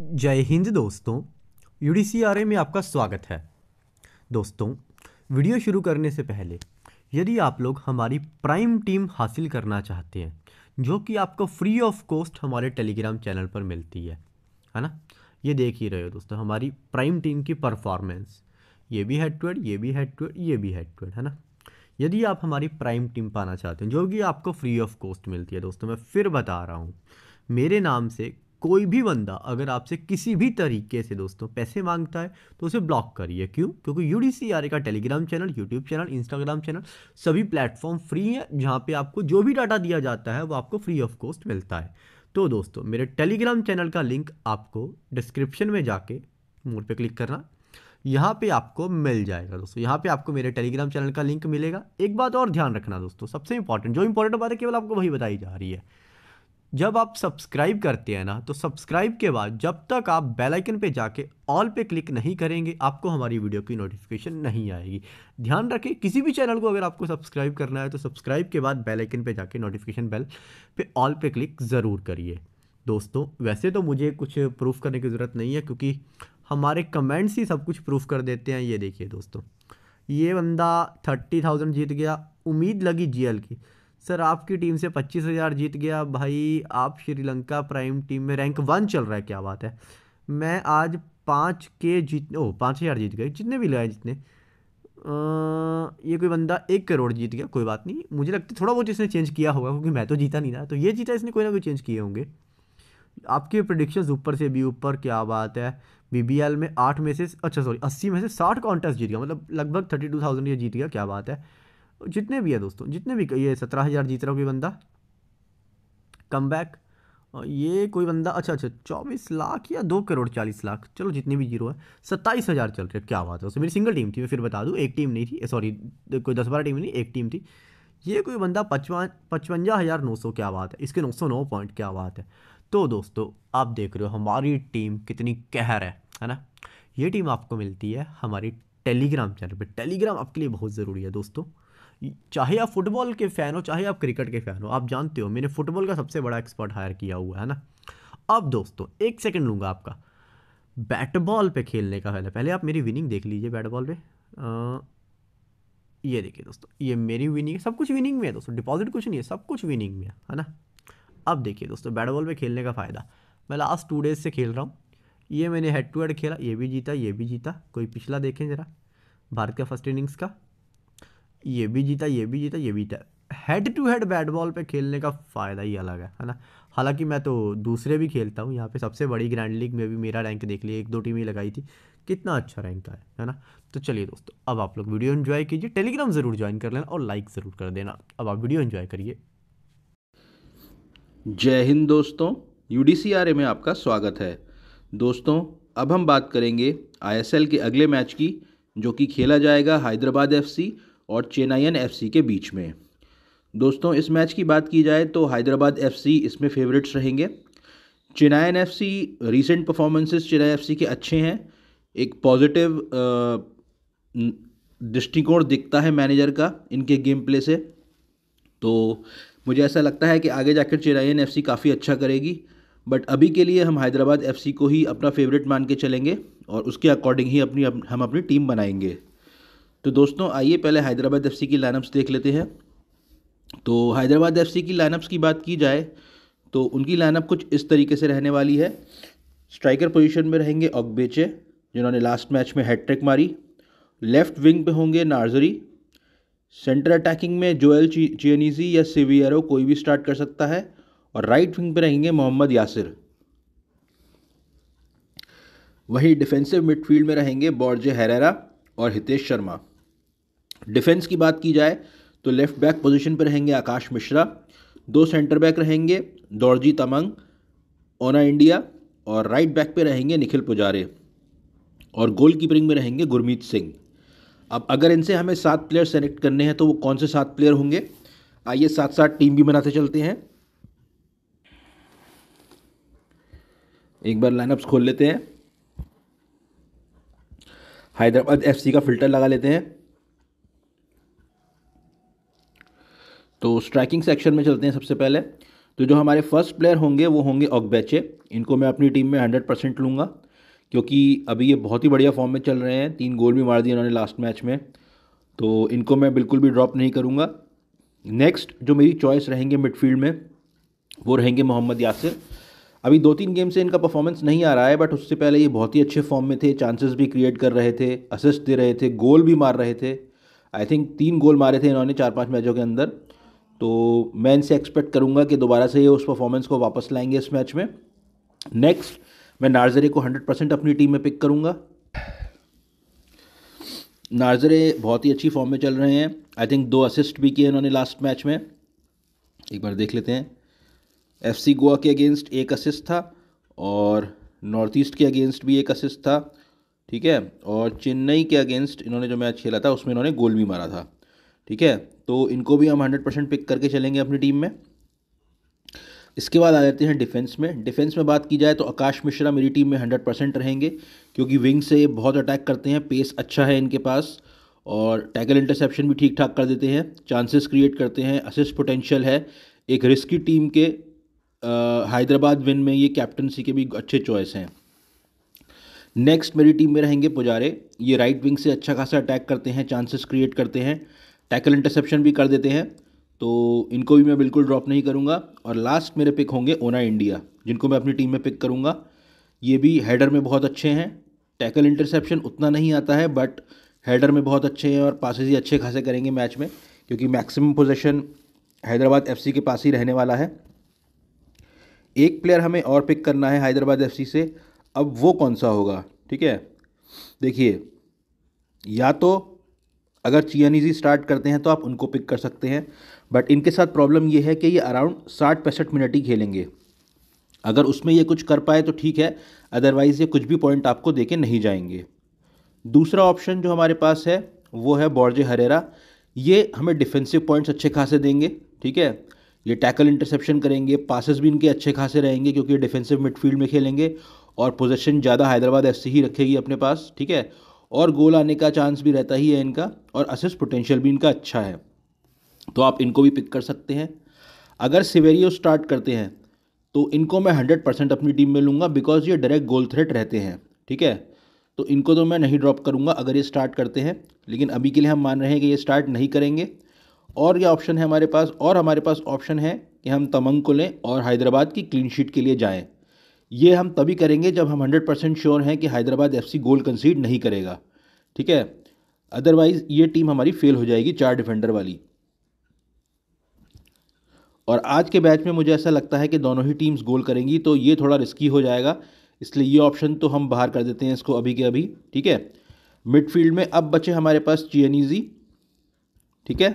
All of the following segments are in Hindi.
जय हिंद दोस्तों यू में आपका स्वागत है दोस्तों वीडियो शुरू करने से पहले यदि आप लोग हमारी प्राइम टीम हासिल करना चाहते हैं जो कि आपको फ्री ऑफ कॉस्ट हमारे टेलीग्राम चैनल पर मिलती है है ना ये देख ही रहे हो दोस्तों हमारी प्राइम टीम की परफॉर्मेंस ये भी हेड टू हेड ये भी हेड टू हेड ये भी हेड टू हेड है ना यदि आप हमारी प्राइम टीम पाना चाहते हैं जो कि आपको फ्री ऑफ कॉस्ट मिलती है दोस्तों मैं फिर बता रहा हूँ मेरे नाम से कोई भी बंदा अगर आपसे किसी भी तरीके से दोस्तों पैसे मांगता है तो उसे ब्लॉक करिए क्यों क्योंकि यू डी का Telegram channel YouTube channel Instagram channel सभी प्लेटफॉर्म फ्री हैं जहाँ पे आपको जो भी डाटा दिया जाता है वो आपको फ्री ऑफ कॉस्ट मिलता है तो दोस्तों मेरे टेलीग्राम चैनल का लिंक आपको डिस्क्रिप्शन में जाके मोड पे क्लिक करना यहाँ पे आपको मिल जाएगा दोस्तों यहाँ पे आपको मेरे टेलीग्राम चैनल का लिंक मिलेगा एक बात और ध्यान रखना दोस्तों सबसे इंपॉर्टेंट जो इंपॉर्टेंट बात है केवल आपको वही बताई जा रही है जब आप सब्सक्राइब करते हैं ना तो सब्सक्राइब के बाद जब तक आप बेल आइकन पे जाके ऑल पे क्लिक नहीं करेंगे आपको हमारी वीडियो की नोटिफिकेशन नहीं आएगी ध्यान रखें किसी भी चैनल को अगर आपको सब्सक्राइब करना है तो सब्सक्राइब के बाद बेल आइकन पे जाके नोटिफिकेशन बेल पे ऑल पे क्लिक ज़रूर करिए दोस्तों वैसे तो मुझे कुछ प्रूफ करने की ज़रूरत नहीं है क्योंकि हमारे कमेंट्स ही सब कुछ प्रूफ कर देते हैं ये देखिए दोस्तों ये बंदा थर्टी थाउजेंड जीत गया उम्मीद लगी जीएल की सर आपकी टीम से पच्चीस हज़ार जीत गया भाई आप श्रीलंका प्राइम टीम में रैंक वन चल रहा है क्या बात है मैं आज पाँच के जीत ओ पाँच हज़ार जीत गए जितने भी लगाए जितने आ, ये कोई बंदा एक करोड़ जीत गया कोई बात नहीं मुझे लगता थोड़ा बहुत इसने चेंज किया होगा क्योंकि मैं तो जीता नहीं था तो ये जीता इसने कोई ना कोई चेंज किए होंगे आपके प्रडिक्शन ऊपर से भी ऊपर क्या बात है बी में आठ में से अच्छा सॉरी अस्सी में से साठ कॉन्टेस्ट जीत गया मतलब लगभग थर्टी टू थाउजेंड ये जीत गया क्या बात है जितने भी है दोस्तों जितने भी ये सत्रह हज़ार जीत रहा कोई बंदा कम बैक ये कोई बंदा अच्छा अच्छा चौबीस लाख या दो करोड़ चालीस लाख चलो जितने भी जीरो है सत्ताईस हज़ार चल रहे क्या बात है उसमें मेरी सिंगल टीम थी मैं फिर बता दूँ एक टीम नहीं थी सॉरी कोई दस बारह टीम नहीं एक टीम थी ये कोई बंदा पचवा पचवंजा हज़ार नौ सौ क्या बात है इसके नौ सौ नौ पॉइंट क्या बात है तो दोस्तों आप देख रहे हो हमारी टीम कितनी कहर है है ना ये टीम आपको मिलती है हमारी टेलीग्राम चैनल पर टेलीग्राम आपके लिए बहुत ज़रूरी है दोस्तों चाहे आप फुटबॉल के फ़ैन हो चाहे आप क्रिकेट के फ़ैन हो आप जानते हो मैंने फुटबॉल का सबसे बड़ा एक्सपर्ट हायर किया हुआ है ना अब दोस्तों एक सेकेंड लूँगा आपका बैट बॉल पे खेलने का पहले पहले आप मेरी विनिंग देख लीजिए बैट बॉल पर ये देखिए दोस्तों ये मेरी विनिंग है सब कुछ विनिंग में है दोस्तों डिपॉजिट कुछ नहीं है सब कुछ विनिंग में है है ना अब देखिए दोस्तों बैट बॉल पर खेलने का फ़ायदा मैं लास्ट टू डेज से खेल रहा हूँ ये मैंने हेड टू हेड खेला ये भी जीता ये भी जीता कोई पिछला देखें ज़रा भारत का फर्स्ट इनिंग्स का ये भी जीता ये भी जीता ये भी जीता head to head bat ball पे खेलने का फ़ायदा ही अलग है है ना हालांकि मैं तो दूसरे भी खेलता हूँ यहाँ पे सबसे बड़ी ग्रैंड लीग में भी मेरा रैंक देख लिया एक दो टीमें लगाई थी कितना अच्छा रैंक आया है ना तो चलिए दोस्तों अब आप लोग वीडियो इन्जॉय कीजिए टेलीग्राम ज़रूर ज्वाइन कर लेना और लाइक ज़रूर कर देना अब आप वीडियो इन्जॉय करिए जय हिंद दोस्तों यू में आपका स्वागत है दोस्तों अब हम बात करेंगे आई के अगले मैच की जो कि खेला जाएगा हैदराबाद एफ़ और चेन्नईन एफसी के बीच में दोस्तों इस मैच की बात की जाए तो हैदराबाद एफसी इसमें फेवरेट्स रहेंगे Chennaiyin FC recent performances Chennai FC के अच्छे हैं एक पॉजिटिव दृष्टिकोण दिखता है मैनेजर का इनके गेम प्ले से तो मुझे ऐसा लगता है कि आगे जाकर चेन्नईन एफ काफ़ी अच्छा करेगी बट अभी के लिए हम हैदराबाद एफ को ही अपना फेवरेट मान के चलेंगे और उसके अकॉर्डिंग ही अपनी हम अपनी टीम बनाएंगे तो दोस्तों आइए पहले हैदराबाद एफ की लाइनअप्स देख लेते हैं तो हैदराबाद एफ की लाइनअप्स की बात की जाए तो उनकी लाइनअप कुछ इस तरीके से रहने वाली है स्ट्राइकर पोजीशन में रहेंगे ऑकबेचे जिन्होंने लास्ट मैच में हैट्रिक मारी लेफ्ट विंग पे होंगे नार्जरी सेंटर अटैकिंग में जोएल ची, चियनीजी या सिवियरो कोई भी स्टार्ट कर सकता है और राइट विंग पे रहेंगे मोहम्मद यासिर वहीं डिफेंसिव मिडफील्ड में रहेंगे बॉर्जे हेरेरा और हितेश शर्मा डिफेंस की बात की जाए तो लेफ्ट बैक पोजीशन पर रहेंगे आकाश मिश्रा दो सेंटर बैक रहेंगे दौड़जी तमंग ओना इंडिया और राइट बैक पे रहेंगे निखिल पुजारे और गोल कीपरिंग में रहेंगे गुरमीत सिंह अब अगर इनसे हमें सात प्लेयर सेलेक्ट करने हैं तो वो कौन से सात प्लेयर होंगे आइए साथ साथ टीम भी बनाते चलते हैं एक बार लाइनअप्स खोल लेते हैं हैदराबाद एफसी का फिल्टर लगा लेते हैं तो स्ट्राइकिंग सेक्शन में चलते हैं सबसे पहले तो जो हमारे फर्स्ट प्लेयर होंगे वो होंगे ओगबैचे इनको मैं अपनी टीम में हंड्रेड परसेंट लूँगा क्योंकि अभी ये बहुत ही बढ़िया फॉर्म में चल रहे हैं तीन गोल भी मार दिए इन्होंने लास्ट मैच में तो इनको मैं बिल्कुल भी ड्रॉप नहीं करूँगा नेक्स्ट जो मेरी चॉइस रहेंगे मिडफील्ड में वो रहेंगे मोहम्मद यासिर अभी दो तीन गेम से इनका परफॉर्मेंस नहीं आ रहा है बट उससे पहले ये बहुत ही अच्छे फॉर्म में थे चांसेस भी क्रिएट कर रहे थे असिस्ट दे रहे थे गोल भी मार रहे थे आई थिंक तीन गोल मारे थे इन्होंने चार पाँच मैचों के अंदर तो मैं इनसे एक्सपेक्ट करूंगा कि दोबारा से ये उस परफॉर्मेंस को वापस लाएंगे इस मैच में नेक्स्ट मैं नार्जरे को हंड्रेड परसेंट अपनी टीम में पिक करूँगा नार्जरे बहुत ही अच्छी फॉर्म में चल रहे हैं आई थिंक दो असिस्ट भी किए इन्होंने लास्ट मैच में एक बार देख लेते हैं एफ गोवा के अगेंस्ट एक असिस्ट था और नॉर्थ ईस्ट के अगेंस्ट भी एक असिस्ट था ठीक है और चेन्नई के अगेंस्ट इन्होंने जो मैच खेला था उसमें इन्होंने गोल भी मारा था ठीक है तो इनको भी हम हंड्रेड परसेंट पिक करके चलेंगे अपनी टीम में इसके बाद आ जाते हैं डिफेंस में डिफेंस में बात की जाए तो आकाश मिश्रा मेरी टीम में हंड्रेड परसेंट रहेंगे क्योंकि विंग से बहुत अटैक करते हैं पेस अच्छा है इनके पास और टैकल इंटरसेप्शन भी ठीक ठाक कर देते हैं चांसेस क्रिएट करते हैं असिस्ट पोटेंशियल है एक रिस्की टीम के हैदराबाद विन में ये कैप्टनसी के भी अच्छे चॉइस हैं नेक्स्ट मेरी टीम में रहेंगे पुजारे ये राइट विंग से अच्छा खासा अटैक करते हैं चांसेस क्रिएट करते हैं टैकल इंटरसेप्शन भी कर देते हैं तो इनको भी मैं बिल्कुल ड्रॉप नहीं करूँगा और लास्ट मेरे पिक होंगे ओना इंडिया जिनको मैं अपनी टीम में पिक करूँगा ये भी हेडर में बहुत अच्छे हैं टैकल इंटरसेप्शन उतना नहीं आता है बट हेडर में बहुत अच्छे हैं और पासेज ही अच्छे खासे करेंगे मैच में क्योंकि मैक्सिमम पोजीशन हैदराबाद एफसी के पास ही रहने वाला है एक प्लेयर हमें और पिक करना है हैदराबाद एफसी से अब वो कौन सा होगा ठीक है देखिए या तो अगर चियानीजी स्टार्ट करते हैं तो आप उनको पिक कर सकते हैं बट इनके साथ प्रॉब्लम ये है कि ये अराउंड साठ पैंसठ मिनट ही खेलेंगे अगर उसमें ये कुछ कर पाए तो ठीक है अदरवाइज़ ये कुछ भी पॉइंट आपको दे के नहीं जाएंगे दूसरा ऑप्शन जो हमारे पास है वो है बॉर्जे हरेरा ये हमें डिफेंसिव पॉइंट्स अच्छे खासे देंगे ठीक है ये टैकल इंटरसेप्शन करेंगे पासेस भी इनके अच्छे खासे रहेंगे क्योंकि ये डिफेंसिव मिडफील्ड में खेलेंगे और पोजीशन ज़्यादा हैदराबाद ऐसे ही रखेगी अपने पास ठीक है और गोल आने का चांस भी रहता ही है इनका और असिस पोटेंशियल भी इनका अच्छा है तो आप इनको भी पिक कर सकते हैं अगर सिवेरियो स्टार्ट करते हैं तो इनको मैं हंड्रेड परसेंट अपनी टीम में लूँगा बिकॉज ये डायरेक्ट गोल थ्रेट रहते हैं ठीक है तो इनको तो मैं नहीं ड्रॉप करूँगा अगर ये स्टार्ट करते हैं लेकिन अभी के लिए हम मान रहे हैं कि ये स्टार्ट नहीं करेंगे और ये ऑप्शन है हमारे पास और हमारे पास ऑप्शन है कि हम तमंग को लें और हैदराबाद की क्लीन शीट के लिए जाएँ ये हम तभी करेंगे जब हम हंड्रेड परसेंट श्योर हैं कि हैदराबाद एफ गोल कंसीड नहीं करेगा ठीक है अदरवाइज़ ये टीम हमारी फेल हो जाएगी चार डिफेंडर वाली और आज के बैच में मुझे ऐसा लगता है कि दोनों ही टीम्स गोल करेंगी तो ये थोड़ा रिस्की हो जाएगा इसलिए ये ऑप्शन तो हम बाहर कर देते हैं इसको अभी के अभी ठीक है मिडफील्ड में अब बचे हमारे पास चियनीजी ठीक है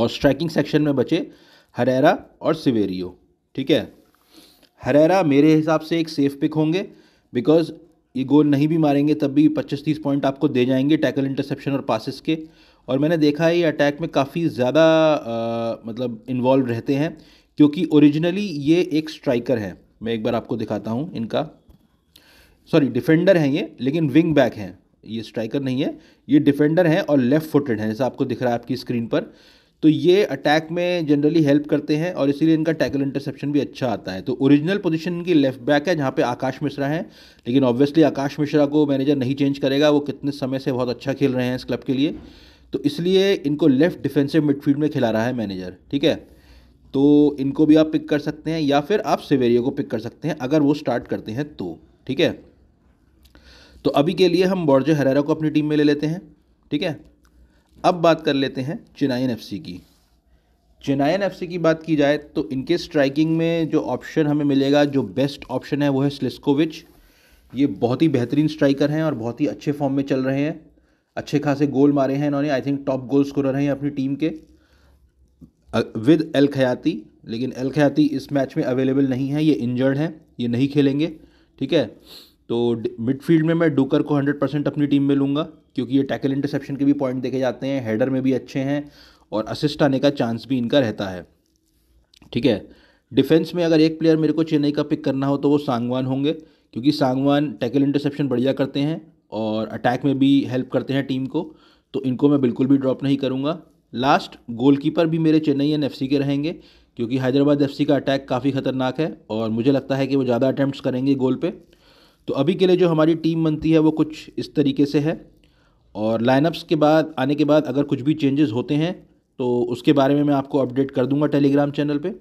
और स्ट्राइकिंग सेक्शन में बचे हरेरा और सिवेरियो ठीक है हरेरा मेरे हिसाब से एक सेफ पिक होंगे बिकॉज ये गोल नहीं भी मारेंगे तब भी पच्चीस तीस पॉइंट आपको दे जाएंगे टैकल इंटरसेप्शन और पासिस के और मैंने देखा है ये अटैक में काफ़ी ज़्यादा मतलब इन्वॉल्व रहते हैं क्योंकि ओरिजिनली ये एक स्ट्राइकर है मैं एक बार आपको दिखाता हूँ इनका सॉरी डिफेंडर हैं ये लेकिन विंग बैक हैं ये स्ट्राइकर नहीं है ये डिफेंडर हैं और लेफ़्ट फुटेड हैं जैसा आपको दिख रहा है आपकी स्क्रीन पर तो ये अटैक में जनरली हेल्प करते हैं और इसीलिए इनका टैकल इंटरसेप्शन भी अच्छा आता है तो ओरिजिनल पोजीशन इनकी लेफ्ट बैक है जहाँ पे आकाश मिश्रा है लेकिन ऑब्वियसली आकाश मिश्रा को मैनेजर नहीं चेंज करेगा वो कितने समय से बहुत अच्छा खेल रहे हैं इस क्लब के लिए तो इसलिए इनको लेफ्ट डिफेंसिव मिडफील्ड में खिला रहा है मैनेजर ठीक है तो इनको भी आप पिक कर सकते हैं या फिर आप सिवेरियो को पिक कर सकते हैं अगर वो स्टार्ट करते हैं तो ठीक है तो अभी के लिए हम बॉर्जो हरेरा को अपनी टीम में ले लेते हैं ठीक है अब बात कर लेते हैं चिनाइन एफ की चिनाइन एफ की बात की जाए तो इनके स्ट्राइकिंग में जो ऑप्शन हमें मिलेगा जो बेस्ट ऑप्शन है वो है स्लिस्कोविच ये बहुत ही बेहतरीन स्ट्राइकर हैं और बहुत ही अच्छे फॉर्म में चल रहे हैं अच्छे खासे गोल मारे हैं इन्होंने I think top goal scorer हैं अपनी टीम के विद एल खयाती लेकिन एल खयाती इस मैच में अवेलेबल नहीं है ये इंजर्ड हैं ये नहीं खेलेंगे ठीक है तो मिडफील्ड में मैं डूकर को हंड्रेड परसेंट अपनी टीम में लूँगा क्योंकि ये टैकल इंटरसेप्शन के भी पॉइंट देखे जाते हैं हेडर में भी अच्छे हैं और असिस्ट आने का चांस भी इनका रहता है ठीक है डिफेंस में अगर एक प्लेयर मेरे को चेन्नई का पिक करना हो तो वो सांगवान होंगे क्योंकि सांगवान टैकल इंटरसेप्शन बढ़िया करते हैं और अटैक में भी हेल्प करते हैं टीम को तो इनको मैं बिल्कुल भी ड्रॉप नहीं करूँगा लास्ट गोलकीपर भी मेरे चेन्नई एन एफ के रहेंगे क्योंकि हैदराबाद एफ का अटैक काफ़ी ख़तरनाक है और मुझे लगता है कि वो ज़्यादा अटैम्प्ट करेंगे गोल पे तो अभी के लिए जो हमारी टीम बनती है वो कुछ इस तरीके से है और लाइनअप्स के बाद आने के बाद अगर कुछ भी चेंजेस होते हैं तो उसके बारे में मैं आपको अपडेट कर दूंगा टेलीग्राम चैनल पे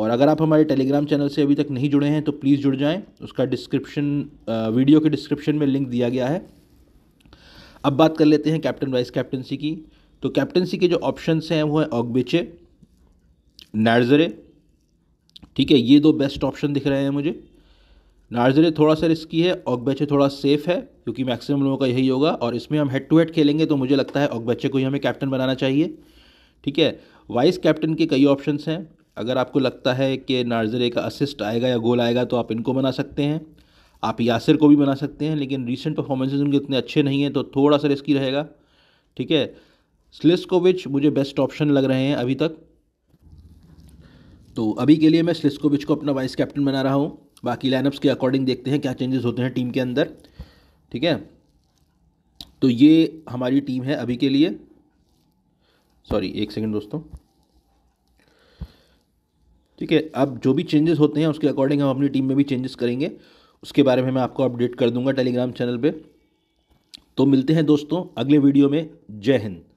और अगर आप हमारे टेलीग्राम चैनल से अभी तक नहीं जुड़े हैं तो प्लीज़ जुड़ जाएं उसका डिस्क्रिप्शन वीडियो के डिस्क्रिप्शन में लिंक दिया गया है अब बात कर लेते हैं कैप्टन वाइस कैप्टनसी की तो कैप्टनसी के जो ऑप्शनस हैं वो हैं ऑगबेचे नैरजरे ठीक है ये दो बेस्ट ऑप्शन दिख रहे हैं मुझे नार्जरे थोड़ा सा रिस्की है बच्चे थोड़ा सेफ है क्योंकि मैक्सिमम लोगों का यही होगा और इसमें हम हेड टू हेड खेलेंगे तो मुझे लगता है बच्चे को ही हमें कैप्टन बनाना चाहिए ठीक है वाइस कैप्टन के कई ऑप्शन हैं अगर आपको लगता है कि नार्जरे का असिस्ट आएगा या गोल आएगा तो आप इनको बना सकते हैं आप यासिर को भी बना सकते हैं लेकिन रिसेंट परफॉर्मेंसेज उनके इतने अच्छे नहीं हैं तो थोड़ा सा रिस्की रहेगा ठीक है स्लिस्कोविच मुझे बेस्ट ऑप्शन लग रहे हैं अभी तक तो अभी के लिए मैं स्लिस्कोविच को अपना वाइस कैप्टन बना रहा हूँ बाकी लाइनअप्स के अकॉर्डिंग देखते हैं क्या चेंजेस होते हैं टीम के अंदर ठीक है तो ये हमारी टीम है अभी के लिए सॉरी एक सेकेंड दोस्तों ठीक है अब जो भी चेंजेस होते हैं उसके अकॉर्डिंग हम अपनी टीम में भी चेंजेस करेंगे उसके बारे में मैं आपको अपडेट कर दूंगा टेलीग्राम चैनल पे तो मिलते हैं दोस्तों अगले वीडियो में जय हिंद